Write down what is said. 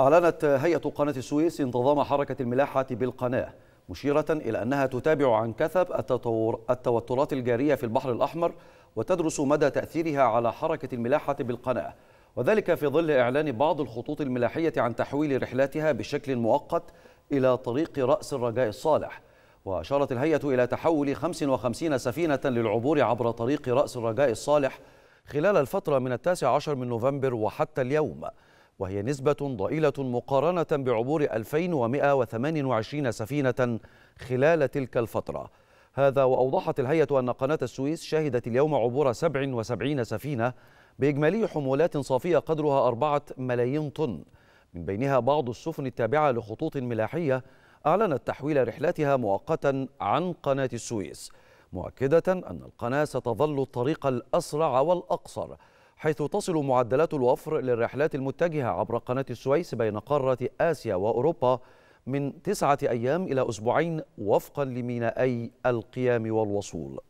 أعلنت هيئة قناة السويس انتظام حركة الملاحة بالقناة مشيرة إلى أنها تتابع عن كثب التطور التوترات الجارية في البحر الأحمر وتدرس مدى تأثيرها على حركة الملاحة بالقناة وذلك في ظل إعلان بعض الخطوط الملاحية عن تحويل رحلاتها بشكل مؤقت إلى طريق رأس الرجاء الصالح وأشارت الهيئة إلى تحول 55 سفينة للعبور عبر طريق رأس الرجاء الصالح خلال الفترة من التاسع عشر من نوفمبر وحتى اليوم وهي نسبة ضئيلة مقارنة بعبور 2128 سفينة خلال تلك الفترة هذا وأوضحت الهيئة أن قناة السويس شهدت اليوم عبور 77 سفينة بإجمالي حمولات صافية قدرها 4 ملايين طن من بينها بعض السفن التابعة لخطوط ملاحية أعلنت تحويل رحلاتها مؤقتا عن قناة السويس مؤكدة أن القناة ستظل الطريق الأسرع والأقصر حيث تصل معدلات الوفر للرحلات المتجهة عبر قناة السويس بين قارة آسيا وأوروبا من تسعة أيام إلى أسبوعين وفقا لمينائي القيام والوصول